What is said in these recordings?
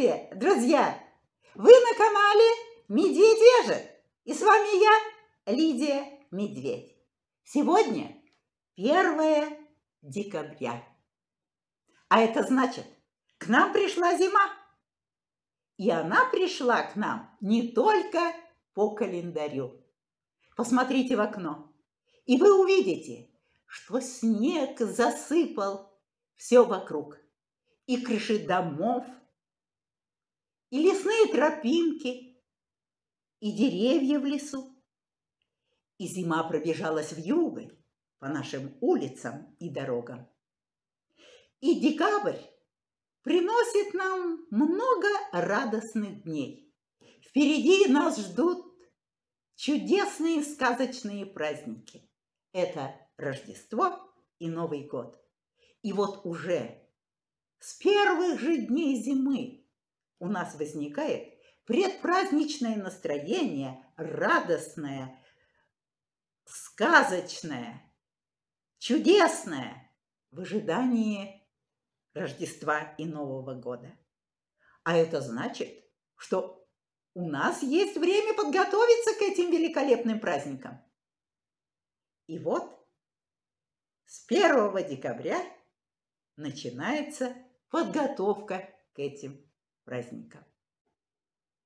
Здравствуйте, друзья! Вы на канале Медведежек, и с вами я, Лидия Медведь. Сегодня 1 декабря, а это значит, к нам пришла зима. И она пришла к нам не только по календарю. Посмотрите в окно, и вы увидите, что снег засыпал все вокруг. И крыши домов, и лесные тропинки, и деревья в лесу. И зима пробежалась в югой по нашим улицам и дорогам. И декабрь приносит нам много радостных дней. Впереди нас ждут чудесные сказочные праздники. Это Рождество и Новый год. И вот уже с первых же дней зимы у нас возникает предпраздничное настроение, радостное, сказочное, чудесное в ожидании Рождества и Нового года. А это значит, что у нас есть время подготовиться к этим великолепным праздникам. И вот с 1 декабря начинается подготовка к этим праздника.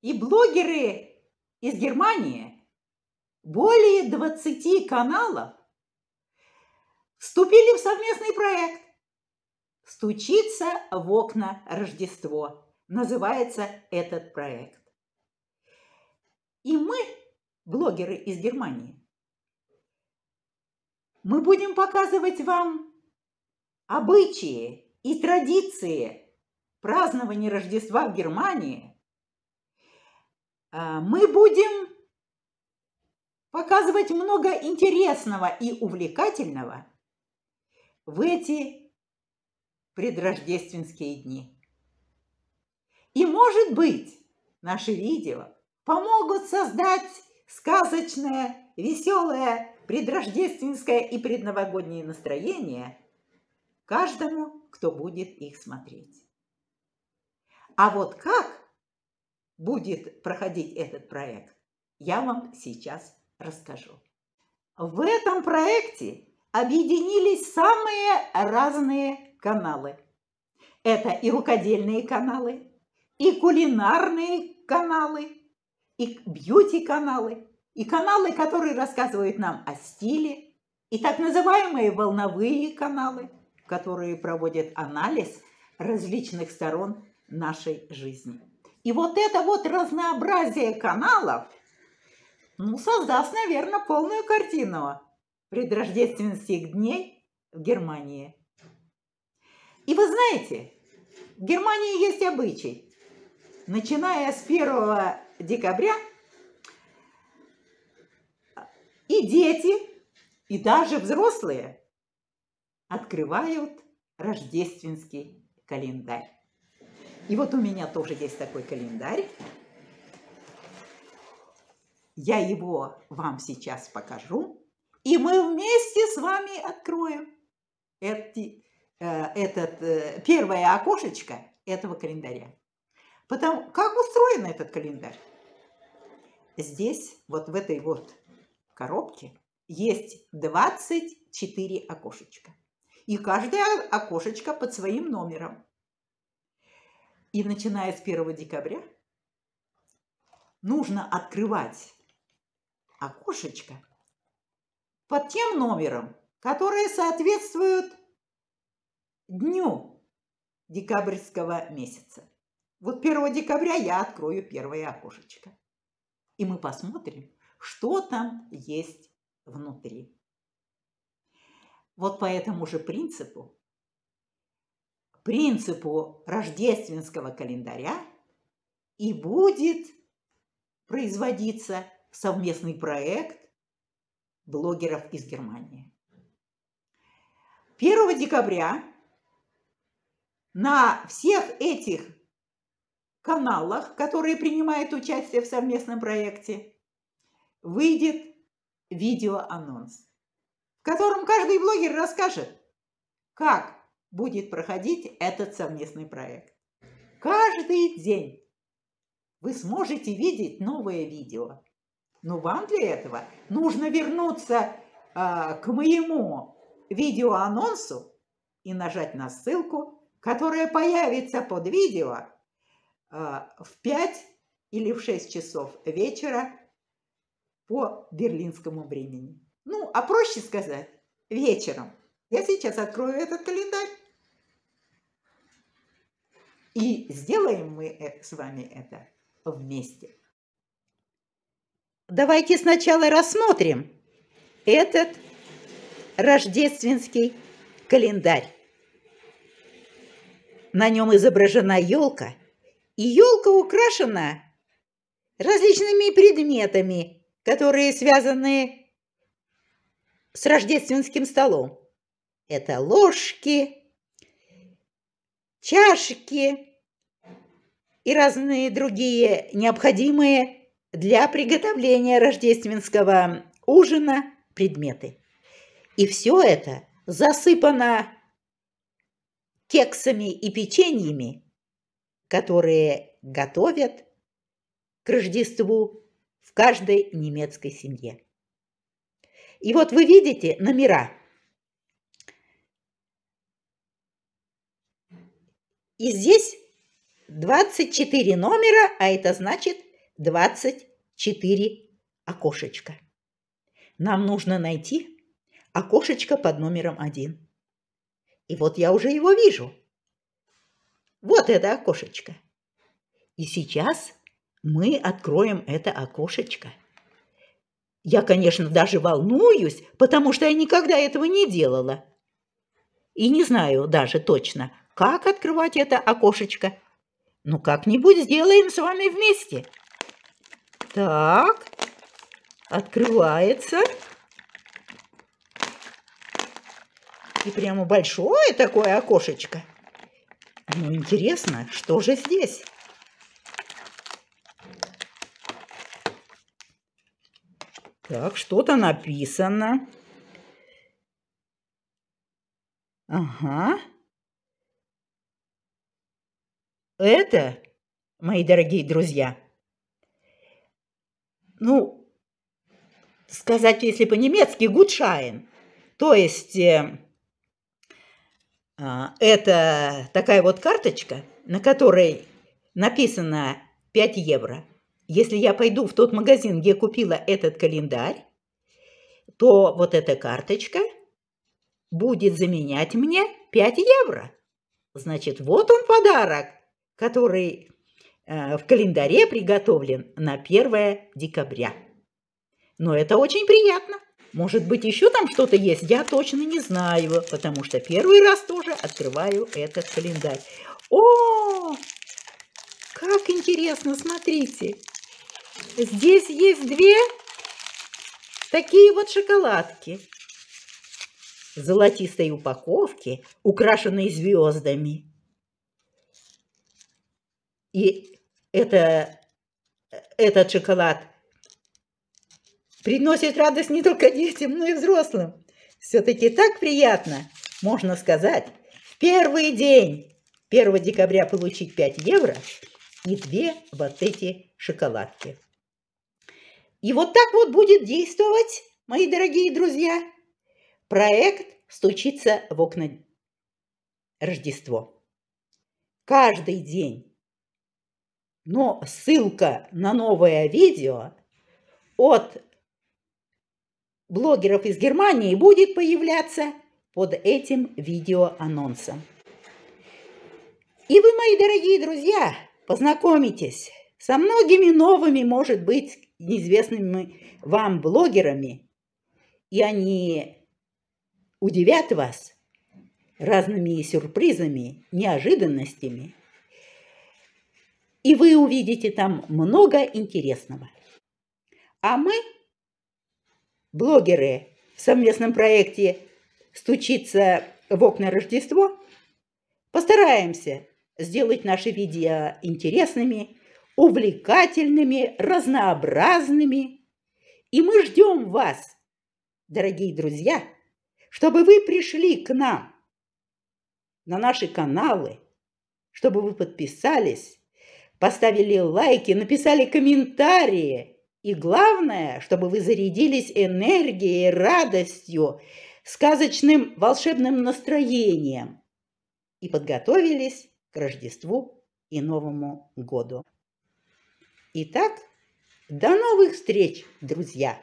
И блогеры из Германии, более 20 каналов, вступили в совместный проект «Стучиться в окна Рождество» называется этот проект. И мы, блогеры из Германии, мы будем показывать вам обычаи и традиции празднование Рождества в Германии э, мы будем показывать много интересного и увлекательного в эти предрождественские дни. И, может быть, наши видео помогут создать сказочное, веселое, предрождественское и предновогоднее настроение каждому, кто будет их смотреть. А вот как будет проходить этот проект, я вам сейчас расскажу. В этом проекте объединились самые разные каналы. Это и рукодельные каналы, и кулинарные каналы, и бьюти-каналы, и каналы, которые рассказывают нам о стиле, и так называемые волновые каналы, которые проводят анализ различных сторон нашей жизни. И вот это вот разнообразие каналов, ну, создаст, наверное, полную картину предрождественских дней в Германии. И вы знаете, в Германии есть обычай. Начиная с 1 декабря и дети, и даже взрослые открывают рождественский календарь. И вот у меня тоже есть такой календарь. Я его вам сейчас покажу. И мы вместе с вами откроем эти, э, этот, э, первое окошечко этого календаря. Потом как устроен этот календарь? Здесь, вот в этой вот коробке, есть 24 окошечка. И каждое окошечко под своим номером. И начиная с 1 декабря нужно открывать окошечко под тем номером, которые соответствуют дню декабрьского месяца. Вот 1 декабря я открою первое окошечко. И мы посмотрим, что там есть внутри. Вот по этому же принципу принципу рождественского календаря и будет производиться совместный проект блогеров из Германии. 1 декабря на всех этих каналах, которые принимают участие в совместном проекте, выйдет видеоанонс, в котором каждый блогер расскажет, как будет проходить этот совместный проект. Каждый день вы сможете видеть новое видео. Но вам для этого нужно вернуться э, к моему видеоанонсу и нажать на ссылку, которая появится под видео э, в 5 или в 6 часов вечера по берлинскому времени. Ну, а проще сказать, вечером. Я сейчас открою этот календарь и сделаем мы э, с вами это вместе. Давайте сначала рассмотрим этот рождественский календарь. На нем изображена елка, и елка украшена различными предметами, которые связаны с рождественским столом. Это ложки, чашки и разные другие необходимые для приготовления рождественского ужина предметы. И все это засыпано кексами и печеньями, которые готовят к Рождеству в каждой немецкой семье. И вот вы видите номера – И здесь 24 номера, а это значит 24 окошечка. Нам нужно найти окошечко под номером 1. И вот я уже его вижу. Вот это окошечко. И сейчас мы откроем это окошечко. Я, конечно, даже волнуюсь, потому что я никогда этого не делала. И не знаю даже точно, как открывать это окошечко? Ну, как-нибудь сделаем с вами вместе. Так, открывается. И прямо большое такое окошечко. Ну, интересно, что же здесь? Так, что-то написано. Ага. Это, мои дорогие друзья, ну, сказать, если по-немецки, гудшайн. То есть э, а, это такая вот карточка, на которой написано 5 евро. Если я пойду в тот магазин, где купила этот календарь, то вот эта карточка будет заменять мне 5 евро. Значит, вот он подарок – который э, в календаре приготовлен на 1 декабря. Но это очень приятно. Может быть, еще там что-то есть, я точно не знаю, потому что первый раз тоже открываю этот календарь. О, как интересно, смотрите. Здесь есть две такие вот шоколадки золотистой упаковки, украшенной звездами. И это, этот шоколад приносит радость не только детям, но и взрослым. Все-таки так приятно, можно сказать, в первый день 1 декабря получить 5 евро и две вот эти шоколадки. И вот так вот будет действовать, мои дорогие друзья, проект стучиться в окна Рождество». Каждый день но ссылка на новое видео от блогеров из Германии будет появляться под этим видеоанонсом. И вы, мои дорогие друзья, познакомитесь со многими новыми, может быть, неизвестными вам блогерами, и они удивят вас разными сюрпризами, неожиданностями – и вы увидите там много интересного. А мы, блогеры, в совместном проекте «Стучиться в окна Рождество», постараемся сделать наши видео интересными, увлекательными, разнообразными. И мы ждем вас, дорогие друзья, чтобы вы пришли к нам на наши каналы, чтобы вы подписались поставили лайки, написали комментарии. И главное, чтобы вы зарядились энергией, радостью, сказочным волшебным настроением и подготовились к Рождеству и Новому году. Итак, до новых встреч, друзья!